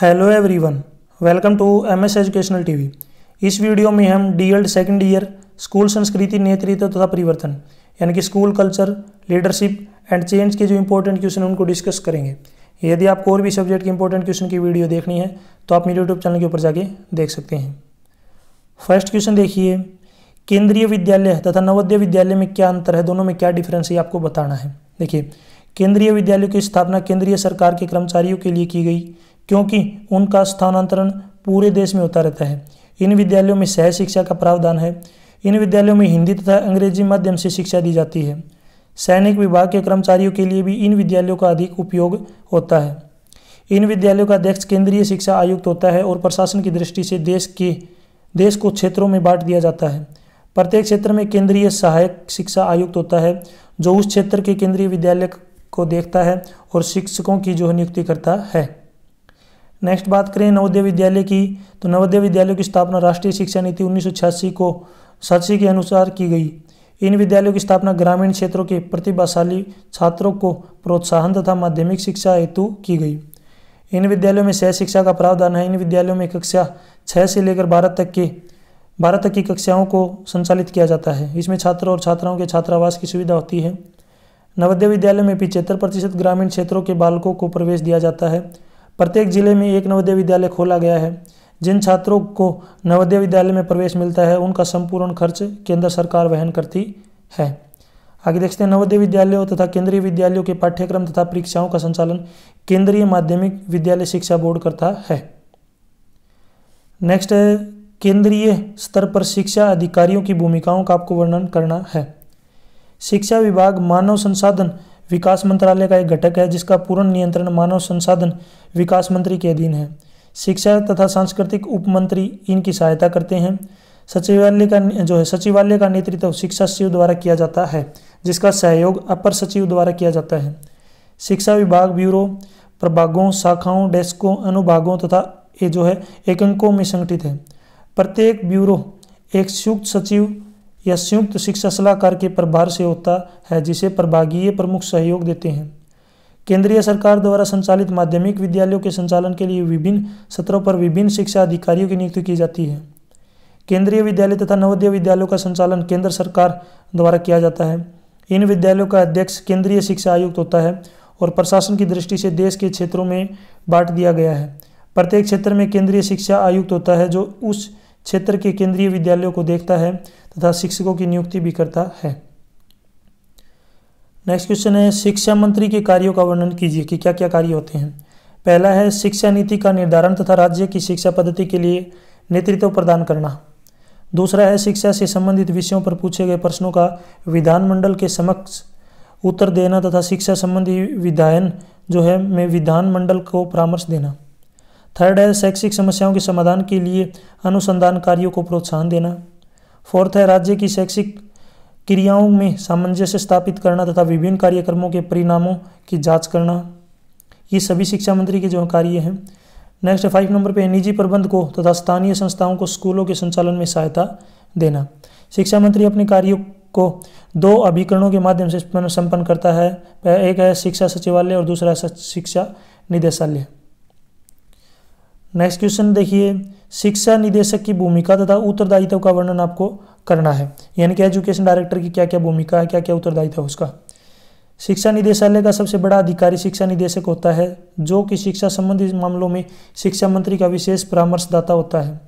hello everyone welcome to MS educational TV इस video में हम एल्ड सेकंड ईयर स्कूल संस्कृति नेतृत्व तथा परिवर्तन यानी कि school culture leadership and change के जो इंपॉर्टेंट क्वेश्चन हैं उनको डिस्कस करेंगे यदि आपको और भी सब्जेक्ट के इंपॉर्टेंट क्वेश्चन की वीडियो देखनी है तो आप मेरे यूट्यूब चैनल के ऊपर जाके देख सकते हैं फर्स्ट क्वेश्चन देखिए केंद्रीय विद्यालय तथा नवोदय विद्यालय में क्या अंतर है दोनों में क्या डिफरेंस है आपको बताना है देखिए केंद्रीय विद्यालय की स्थापना केंद्रीय सरकार के कर्मचारियों के लिए की गई क्योंकि उनका स्थानांतरण पूरे देश में होता रहता है इन विद्यालयों में सह शिक्षा का प्रावधान है इन विद्यालयों में हिंदी तथा अंग्रेजी माध्यम से शिक्षा दी जाती है सैनिक विभाग के कर्मचारियों के लिए भी इन विद्यालयों का अधिक उपयोग होता है इन विद्यालयों का अध्यक्ष केंद्रीय शिक्षा आयुक्त होता है और प्रशासन की दृष्टि से देश के देश को क्षेत्रों में बांट दिया जाता है प्रत्येक क्षेत्र में केंद्रीय सहायक शिक्षा आयुक्त होता है जो उस क्षेत्र के केंद्रीय विद्यालय को देखता है और शिक्षकों की जो नियुक्ति करता है नेक्स्ट बात करें नवोदय विद्यालय की तो नवोदय विद्यालयों की स्थापना राष्ट्रीय शिक्षा नीति उन्नीस को साक्षी के अनुसार की गई इन विद्यालयों की स्थापना ग्रामीण क्षेत्रों के प्रतिभाशाली छात्रों को प्रोत्साहन तथा माध्यमिक शिक्षा हेतु की गई इन विद्यालयों में सह शिक्षा का प्रावधान है इन विद्यालयों में कक्षा छः से लेकर बारह तक के बारह तक की कक्षाओं को संचालित किया जाता है इसमें छात्रों और छात्राओं के छात्रावास की सुविधा होती है नवोदय विद्यालय में पिछहत्तर प्रतिशत ग्रामीण क्षेत्रों के बालकों को प्रवेश दिया जाता है प्रत्येक जिले में एक नवोदय विद्यालय खोला गया है जिन छात्रों को नवोदय विद्यालय में प्रवेश मिलता है उनका संपूर्ण खर्च केंद्र सरकार वहन करती है आगे देखते हैं नवोदय विद्यालयों तथा केंद्रीय विद्यालयों के पाठ्यक्रम तथा परीक्षाओं का संचालन केंद्रीय माध्यमिक विद्यालय शिक्षा बोर्ड करता है नेक्स्ट केंद्रीय स्तर पर शिक्षा अधिकारियों की भूमिकाओं का आपको वर्णन करना है शिक्षा विभाग मानव संसाधन विकास मंत्रालय का एक घटक है जिसका पूर्ण नियंत्रण मानव संसाधन विकास मंत्री के अधीन है शिक्षा तथा सांस्कृतिक उपमंत्री इनकी सहायता करते हैं सचिवालय का जो है सचिवालय का नेतृत्व शिक्षा सचिव द्वारा किया जाता है जिसका सहयोग अपर सचिव द्वारा किया जाता है शिक्षा विभाग ब्यूरो प्रभागों शाखाओं डेस्कों अनुभागों तथा ये जो है एकंकों में संगठित है प्रत्येक ब्यूरो एक संयुक्त सचिव यह संयुक्त शिक्षा सलाहकार के प्रभार से होता है जिसे प्रभागीय प्रमुख सहयोग देते हैं केंद्रीय सरकार द्वारा संचालित माध्यमिक विद्यालयों के संचालन के लिए विभिन्न सत्रों पर विभिन्न शिक्षा अधिकारियों की नियुक्ति की जाती है केंद्रीय विद्यालय तथा नवोदय विद्यालयों का संचालन केंद्र सरकार द्वारा किया जाता है इन विद्यालयों का अध्यक्ष केंद्रीय शिक्षा आयुक्त होता है और प्रशासन की दृष्टि से देश के क्षेत्रों में बांट दिया गया है प्रत्येक क्षेत्र में केंद्रीय शिक्षा आयुक्त होता है जो उस क्षेत्र के केंद्रीय विद्यालयों को देखता है तथा शिक्षकों की नियुक्ति भी करता है नेक्स्ट क्वेश्चन है शिक्षा मंत्री के कार्यों का वर्णन कीजिए कि क्या क्या कार्य होते हैं पहला है शिक्षा नीति का निर्धारण तथा राज्य की शिक्षा पद्धति के लिए नेतृत्व प्रदान करना दूसरा है शिक्षा से संबंधित विषयों पर पूछे गए प्रश्नों का विधानमंडल के समक्ष उत्तर देना तथा शिक्षा संबंधी विधायन जो है में विधानमंडल को परामर्श देना थर्ड है शैक्षिक समस्याओं के समाधान के लिए अनुसंधान कार्यों को प्रोत्साहन देना फोर्थ है राज्य की शैक्षिक क्रियाओं में सामंजस्य स्थापित करना तथा विभिन्न कार्यक्रमों के परिणामों की जांच करना ये सभी शिक्षा मंत्री के जो कार्य हैं नेक्स्ट फाइव नंबर पे निजी प्रबंध को तथा स्थानीय संस्थाओं को स्कूलों के संचालन में सहायता देना शिक्षा मंत्री अपने कार्यों को दो अभिकरणों के माध्यम से संपन्न करता है एक है शिक्षा सचिवालय और दूसरा है शिक्षा निदेशालय नेक्स्ट क्वेश्चन देखिए शिक्षा निदेशक की भूमिका तथा उत्तरदायित्व का वर्णन आपको करना है यानी कि एजुकेशन डायरेक्टर की क्या क्या भूमिका है क्या क्या उत्तरदायित्व है उसका शिक्षा निदेशालय का सबसे बड़ा अधिकारी शिक्षा निदेशक होता है जो कि शिक्षा संबंधी मामलों में शिक्षा मंत्री का विशेष परामर्शदाता होता है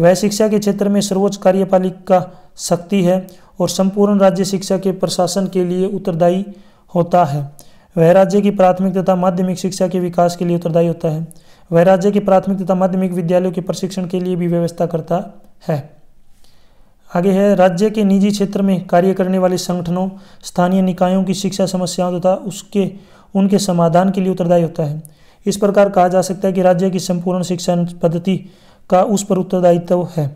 वह शिक्षा के क्षेत्र में सर्वोच्च कार्यपालिका शक्ति है और संपूर्ण राज्य शिक्षा के प्रशासन के लिए उत्तरदायी होता है वह राज्य की प्राथमिक तथा माध्यमिक शिक्षा के विकास के लिए उत्तरदायी होता है वह राज्य के प्राथमिक तथा माध्यमिक विद्यालयों के प्रशिक्षण के लिए भी व्यवस्था करता है आगे है राज्य के निजी क्षेत्र में कार्य करने वाले संगठनों स्थानीय निकायों की शिक्षा समस्याओं तथा उसके उनके समाधान के लिए उत्तरदायी होता है इस प्रकार कहा जा सकता है कि राज्य की संपूर्ण शिक्षा पद्धति का उस पर उत्तरदायित्व है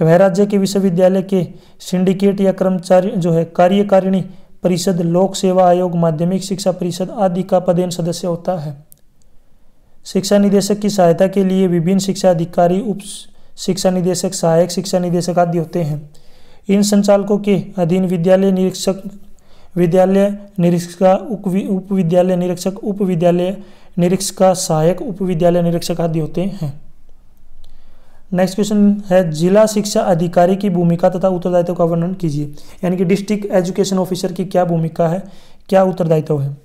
वह राज्य के विश्वविद्यालय के सिंडिकेट या कर्मचारी जो है कार्यकारिणी परिषद लोक सेवा आयोग माध्यमिक शिक्षा परिषद आदि का पदेन सदस्य होता है शिक्षा निदेशक की सहायता के लिए विभिन्न शिक्षा अधिकारी उप शिक्षा निदेशक सहायक शिक्षा निदेशक आदि होते हैं इन संचालकों के अधीन विद्यालय निरीक्षक विद्यालय निरीक्षक उप विद्यालय निरीक्षक उप विद्यालय निरीक्षक सहायक उप विद्यालय निरीक्षक आदि होते हैं नेक्स्ट क्वेश्चन है जिला शिक्षा अधिकारी की भूमिका तथा उत्तरदायित्व का वर्णन कीजिए यानी कि डिस्ट्रिक्ट एजुकेशन ऑफिसर की क्या भूमिका है क्या उत्तरदायित्व है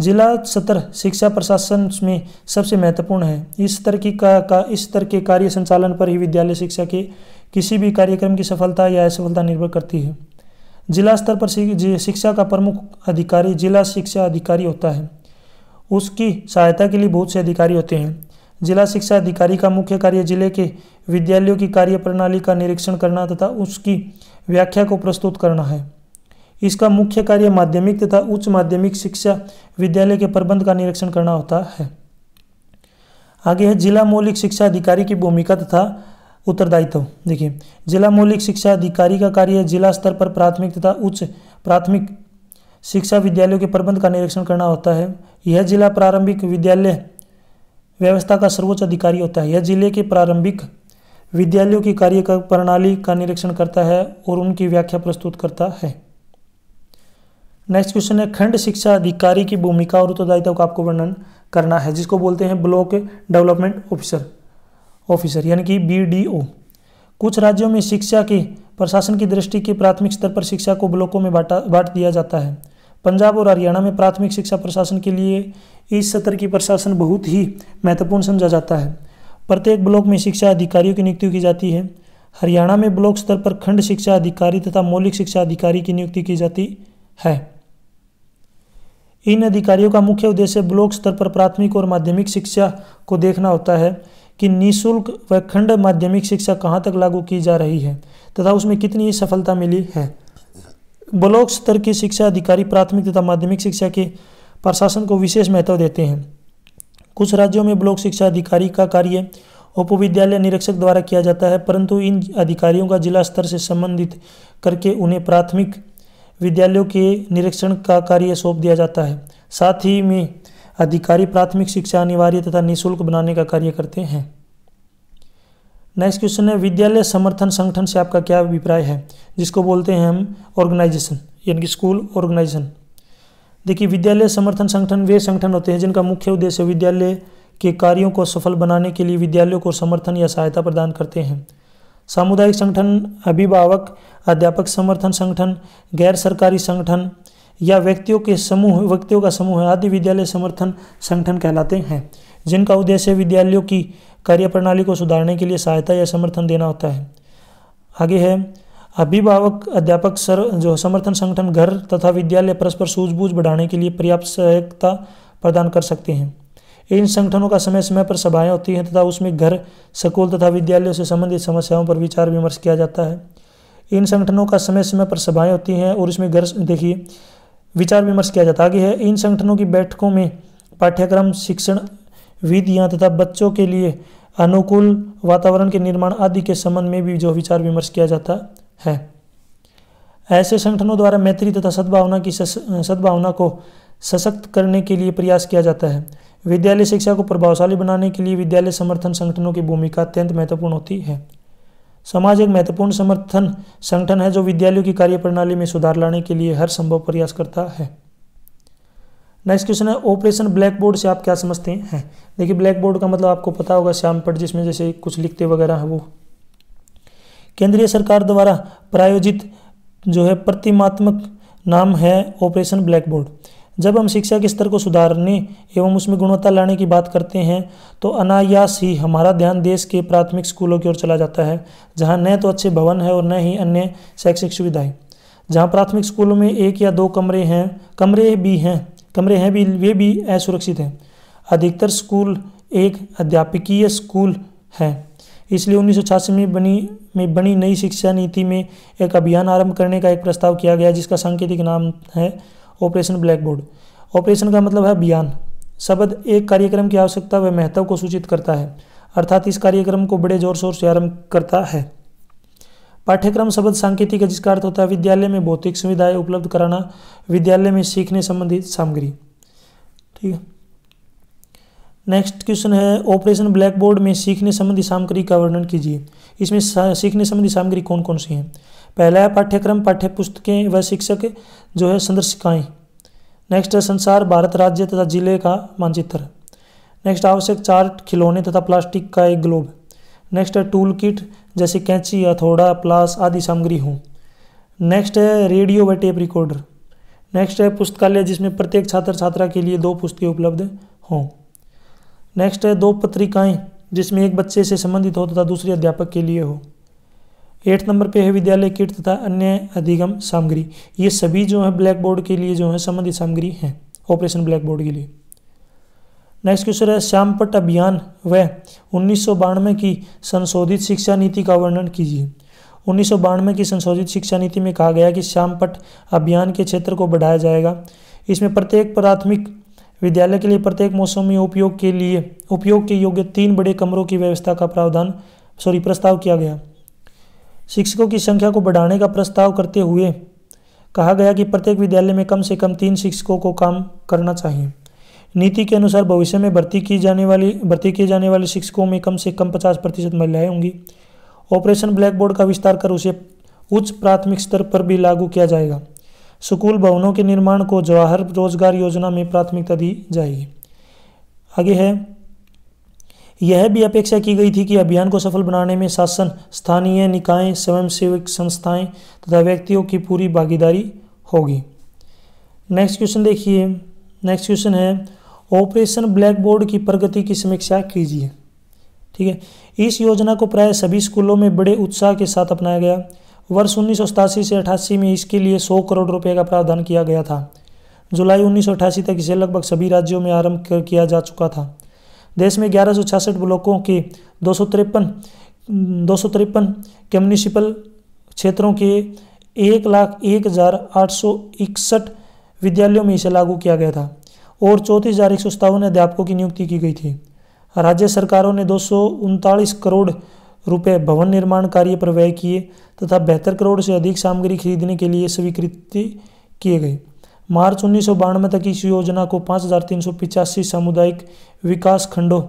जिला सत्र शिक्षा प्रशासन में सबसे महत्वपूर्ण है इस स्तर की का, का इस स्तर के कार्य संचालन पर ही विद्यालय शिक्षा के किसी भी कार्यक्रम की सफलता या असफलता निर्भर करती है जिला स्तर पर शिक्षा का प्रमुख अधिकारी जिला शिक्षा अधिकारी होता है उसकी सहायता के लिए बहुत से अधिकारी होते हैं जिला शिक्षा अधिकारी का मुख्य कार्य जिले के विद्यालयों की कार्यप्रणाली का निरीक्षण करना तथा उसकी व्याख्या को प्रस्तुत करना है इसका मुख्य कार्य माध्यमिक तथा उच्च माध्यमिक शिक्षा विद्यालय के प्रबंध का निरीक्षण करना होता है आगे है जिला मौलिक शिक्षा अधिकारी की भूमिका तथा उत्तरदायित्व देखिए जिला मौलिक शिक्षा अधिकारी का कार्य जिला स्तर पर प्राथमिक तथा उच्च प्राथमिक शिक्षा विद्यालयों के प्रबंध का निरीक्षण करना होता है यह जिला प्रारंभिक विद्यालय व्यवस्था का सर्वोच्च अधिकारी होता है यह जिले के प्रारंभिक विद्यालयों की कार्य का प्रणाली का निरीक्षण करता है और उनकी व्याख्या प्रस्तुत करता है नेक्स्ट क्वेश्चन है खंड शिक्षा अधिकारी की भूमिका और उत्तरदायित्व का आपको वर्णन करना है जिसको बोलते हैं ब्लॉक डेवलपमेंट ऑफिसर ऑफिसर यानी कि बी कुछ राज्यों में शिक्षा के प्रशासन की दृष्टि के प्राथमिक स्तर पर शिक्षा को ब्लॉकों में बांटा बांट दिया जाता है पंजाब और हरियाणा में प्राथमिक शिक्षा प्रशासन के लिए इस सत्र की प्रशासन बहुत ही महत्वपूर्ण समझा जाता है प्रत्येक ब्लॉक में शिक्षा अधिकारियों की नियुक्ति की जाती है हरियाणा में ब्लॉक स्तर पर खंड शिक्षा अधिकारी तथा मौलिक शिक्षा अधिकारी की नियुक्ति की जाती है इन अधिकारियों का मुख्य उद्देश्य ब्लॉक स्तर पर प्राथमिक और माध्यमिक शिक्षा को देखना होता है कि निःशुल्क व खंड माध्यमिक शिक्षा कहाँ तक लागू की जा रही है तथा उसमें कितनी सफलता मिली है ब्लॉक स्तर के शिक्षा अधिकारी प्राथमिक तथा माध्यमिक शिक्षा के प्रशासन को विशेष महत्व देते हैं कुछ राज्यों में ब्लॉक शिक्षा अधिकारी का कार्य उप विद्यालय निरीक्षक द्वारा किया जाता है परंतु इन अधिकारियों का जिला स्तर से संबंधित करके उन्हें प्राथमिक विद्यालयों के निरीक्षण का कार्य सौंप दिया जाता है साथ ही में अधिकारी प्राथमिक शिक्षा अनिवार्य तथा निःशुल्क बनाने का कार्य करते हैं नेक्स्ट क्वेश्चन है विद्यालय समर्थन संगठन से आपका क्या अभिप्राय है जिसको बोलते हैं हम ऑर्गेनाइजेशन यानी कि स्कूल ऑर्गेनाइजेशन देखिए विद्यालय समर्थन संगठन वे संगठन होते हैं जिनका मुख्य उद्देश्य विद्यालय के कार्यों को सफल बनाने के लिए विद्यालयों को समर्थन या सहायता प्रदान करते हैं सामुदायिक संगठन अभिभावक अध्यापक समर्थन संगठन गैर सरकारी संगठन या व्यक्तियों के समूह व्यक्तियों का समूह आदि विद्यालय समर्थन संगठन कहलाते हैं जिनका उद्देश्य विद्यालयों की कार्यप्रणाली को सुधारने के लिए सहायता या समर्थन देना होता है आगे है अभिभावक अध्यापक सर जो समर्थन संगठन घर तथा विद्यालय परस्पर सूझबूझ बढ़ाने के लिए पर्याप्त सहायता प्रदान कर सकते हैं इन संगठनों का समय समय पर सभाएं होती हैं तथा उसमें घर स्कूल तथा विद्यालयों से संबंधित समस्याओं पर विचार विमर्श किया जाता है इन संगठनों का समय समय पर सभाएं होती हैं और इसमें घर देखिए विचार विमर्श किया जाता आगे है इन संगठनों की बैठकों में पाठ्यक्रम शिक्षण विधियाँ तथा बच्चों के लिए अनुकूल वातावरण के निर्माण आदि के संबंध में भी जो विचार विमर्श किया जाता है ऐसे संगठनों द्वारा मैत्री तथा सद्भावना की सद्भावना को सशक्त करने के लिए प्रयास किया जाता है विद्यालय शिक्षा को प्रभावशाली बनाने के लिए विद्यालय समर्थन संगठनों की भूमिका अत्यंत महत्वपूर्ण होती है समाज एक महत्वपूर्ण समर्थन संगठन है जो विद्यालयों की कार्यप्रणाली में सुधार लाने के लिए हर संभव प्रयास करता है नेक्स्ट क्वेश्चन है ऑपरेशन ब्लैक बोर्ड से आप क्या समझते हैं देखिए ब्लैक बोर्ड का मतलब आपको पता होगा श्याम पट जिसमें जैसे कुछ लिखते वगैरह है वो केंद्रीय सरकार द्वारा प्रायोजित जो है प्रतिमात्मक नाम है ऑपरेशन ब्लैक बोर्ड जब हम शिक्षा के स्तर को सुधारने एवं उसमें गुणवत्ता लाने की बात करते हैं तो अनायास ही हमारा ध्यान देश के प्राथमिक स्कूलों की ओर चला जाता है जहाँ न तो अच्छे भवन है और न ही अन्य शैक्षिक सुविधाएं जहाँ प्राथमिक स्कूलों में एक या दो कमरे हैं कमरे भी हैं कमरे हैं भी वे भी असुरक्षित हैं अधिकतर स्कूल एक अध्यापकीय स्कूल है इसलिए उन्नीस में बनी में बनी नई शिक्षा नीति में एक अभियान आरंभ करने का एक प्रस्ताव किया गया जिसका सांकेतिक नाम है ऑपरेशन ब्लैक बोर्ड ऑपरेशन का मतलब है अभियान शब्द एक कार्यक्रम की आवश्यकता व महत्व को सूचित करता है अर्थात इस कार्यक्रम को बड़े जोर शोर से आरंभ करता है पाठ्यक्रम शब्द सांकेतिक है जिसका अर्थ होता है विद्यालय में भौतिक सुविधाएं उपलब्ध कराना विद्यालय में सीखने संबंधित सामग्री ठीक है नेक्स्ट क्वेश्चन है ऑपरेशन ब्लैक बोर्ड में सीखने संबंधी सामग्री का वर्णन कीजिए इसमें सीखने संबंधी सामग्री कौन कौन सी है पहला है पाठ्यक्रम पुस्तकें व शिक्षक जो है संदर्शिकाएँ नेक्स्ट है संसार भारत राज्य तथा जिले का मानचित्र नेक्स्ट आवश्यक चार्ट खिलौने तथा प्लास्टिक का एक ग्लोब नेक्स्ट है टूल किट जैसे कैंची हथौड़ा प्लास आदि सामग्री हो नेक्स्ट है रेडियो व टेप रिकॉर्डर नेक्स्ट है पुस्तकालय जिसमें प्रत्येक छात्र छात्रा के लिए दो पुस्तकें उपलब्ध हों नेक्स्ट है दो पत्रिकाएं जिसमें एक बच्चे से संबंधित हो तथा दूसरे अध्यापक के लिए हो एट नंबर पे है विद्यालय किट तथा अन्य अधिगम सामग्री ये सभी जो है ब्लैक बोर्ड के लिए जो है संबंधित सामग्री हैं ऑपरेशन ब्लैक बोर्ड के लिए नेक्स्ट क्वेश्चन है श्याम पट अभियान व उन्नीस की संशोधित शिक्षा नीति का वर्णन कीजिए उन्नीस की संशोधित शिक्षा नीति में कहा गया कि श्यामपट अभियान के क्षेत्र को बढ़ाया जाएगा इसमें प्रत्येक प्राथमिक विद्यालय के लिए प्रत्येक मौसम में उपयोग के लिए उपयोग के योग्य तीन बड़े कमरों की व्यवस्था का प्रावधान सॉरी प्रस्ताव किया गया शिक्षकों की संख्या को बढ़ाने का प्रस्ताव करते हुए कहा गया कि प्रत्येक विद्यालय में कम से कम तीन शिक्षकों को काम करना चाहिए नीति के अनुसार भविष्य में भर्ती की जाने वाली भर्ती किए जाने वाले शिक्षकों में कम से कम पचास प्रतिशत महिलाएं होंगी ऑपरेशन ब्लैक बोर्ड का विस्तार कर उसे उच्च प्राथमिक स्तर पर भी लागू किया जाएगा स्कूल भवनों के निर्माण को जवाहर रोजगार योजना में प्राथमिकता दी जाएगी आगे है यह भी अपेक्षा की गई थी कि अभियान को सफल बनाने में शासन स्थानीय निकाय स्वयंसेवक संस्थाएं तथा व्यक्तियों की पूरी भागीदारी होगी नेक्स्ट क्वेश्चन देखिए नेक्स्ट क्वेश्चन है ऑपरेशन ब्लैक बोर्ड की प्रगति की समीक्षा कीजिए ठीक है इस योजना को प्राय सभी स्कूलों में बड़े उत्साह के साथ अपनाया गया वर्ष उन्नीस से अठासी में इसके लिए सौ करोड़ रुपये का प्रावधान किया गया था जुलाई उन्नीस तक इसे लगभग सभी राज्यों में आरंभ किया जा चुका था देश में ग्यारह ब्लॉकों के दो सौ तिरपन के म्यूनिसिपल क्षेत्रों के एक लाख एक हज़ार आठ सौ इकसठ विद्यालयों में इसे लागू किया गया था और चौंतीस हज़ार एक सौ सत्तावन अध्यापकों की नियुक्ति की गई थी राज्य सरकारों ने दो करोड़ रुपए भवन निर्माण कार्य पर व्यय किए तथा बेहतर करोड़ से अधिक सामग्री खरीदने के लिए स्वीकृति किए गए मार्च उन्नीस तक इस योजना को पाँच सामुदायिक विकास खंडों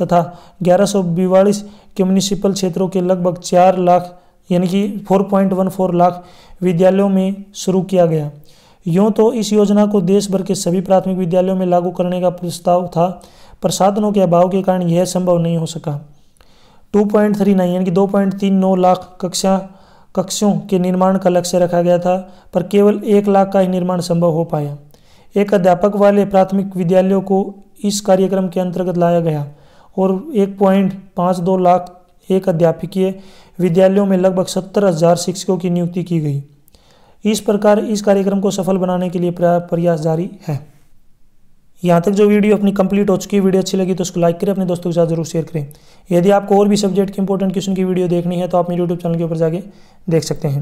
तथा ग्यारह सौ के म्यूनिसिपल क्षेत्रों के लगभग चार लाख यानी कि 4.14 लाख विद्यालयों में शुरू किया गया यूँ तो इस योजना को देश भर के सभी प्राथमिक विद्यालयों में लागू करने का प्रस्ताव था पर साधनों के अभाव के कारण यह संभव नहीं हो सका 2.39 यानी कि दो पॉइंट तीन नौ लाख कक्षा कक्षों के निर्माण का लक्ष्य रखा गया था पर केवल एक लाख का ही निर्माण संभव हो पाया एक अध्यापक वाले प्राथमिक विद्यालयों को इस कार्यक्रम के अंतर्गत लाया गया और एक पॉइंट पाँच दो लाख एक अध्यापकीय विद्यालयों में लगभग सत्तर हजार शिक्षकों की नियुक्ति की गई इस प्रकार इस कार्यक्रम को सफल बनाने के लिए प्रयास जारी है यहाँ तक जो वीडियो अपनी कंप्लीट हो चुकी है वीडियो अच्छी लगी तो उसको लाइक करें अपने दोस्तों के साथ जरूर शेयर करें यदि आपको और भी सब्जेक्ट के इंपॉर्टेंट क्वेश्चन की वीडियो देखनी है तो आप मेरे यूट्यूब चैनल के ऊपर जाके देख सकते हैं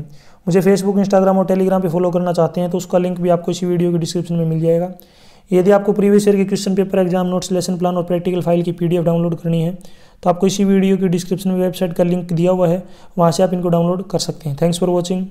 मुझे फेसबुक इंस्टाग्राम और टेलीग्राम पर फॉलो करना चाहते हैं तो उसका लिंक भी आपको इसी वीडियो के डिस्क्रिप्शन में मिल जाएगा यदि आपको प्रीवियस ईयर के question paper exam notes lesson plan और प्रैक्टिकल फाइल की पीडीएफ डाउनलोड करनी है तो आपको इसी वीडियो की डिस्क्रिप्शन में वेबसाइट का लिंक दिया हुआ है वहाँ से आप इनको डाउनलोड कर सकते हैं थैंक्स फॉर वॉचिंग